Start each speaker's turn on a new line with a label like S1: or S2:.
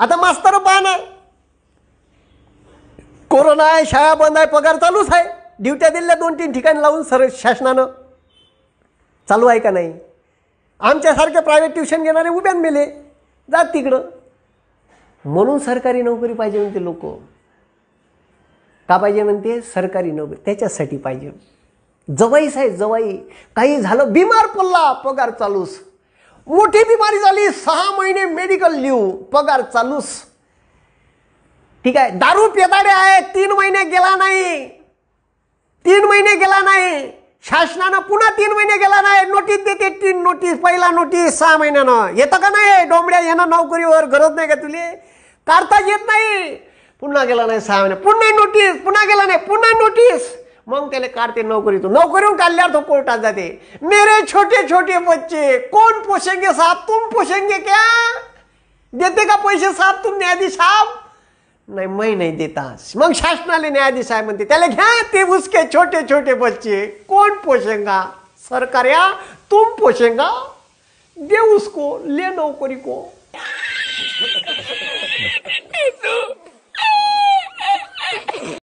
S1: आता मास्तर बाण आहे कोरोना आहे शाळा बंद आहे पगार चालूच आहे ड्युट्या दिल्या दोन तीन ठिकाणी लावून सर शासनानं चालू आहे का नाही आमच्यासारखे प्रायव्हेट ट्युशन घेणारे उभ्यान मेले जात तिकडं म्हणून सरकारी नोकरी पाहिजे म्हणते लोक का पाहिजे म्हणते सरकारी नोकरी त्याच्यासाठी पाहिजे जवाईस आहे जवाई काही झालं बिमार पडला पगार चालूच मोठी बिमारी झाली सहा महिने मेडिकल लिहू पगार चालूस ठीक आहे दारू पेदाडे आहे तीन महिने गेला नाही तीन महिने गेला नाही शासनानं पुन्हा तीन महिने गेला नाही नोटीस देते तीन नोटीस पहिला नोटीस सहा महिन्यानं येतं का नाही डोंबड्या येणं नोकरीवर गरज नाही का तुले काढताच येत नाही पुन्हा गेला नाही सहा महिने पुन्हा नोटीस पुन्हा गेला नाही पुन्हा नोटीस मग त्याला काढते नोकरी तो नोकरीहून काढल्यावर तो कोर्टात जाते मेरे छोटे छोटे बच्चे कोण पोषेंगे साहब तुम पोषेंगे क्या देते का पैसे साहब तुम न्यायाधीश साहब नाही मै नाही देता मग शासनाले न्यायाधीश आहे म्हणते त्याला घ्या ते उसके छोटे छोटे बच्चे कोण पोषेंगा सरकार या तुम पोषेंगा दे उसको ले नोकरी को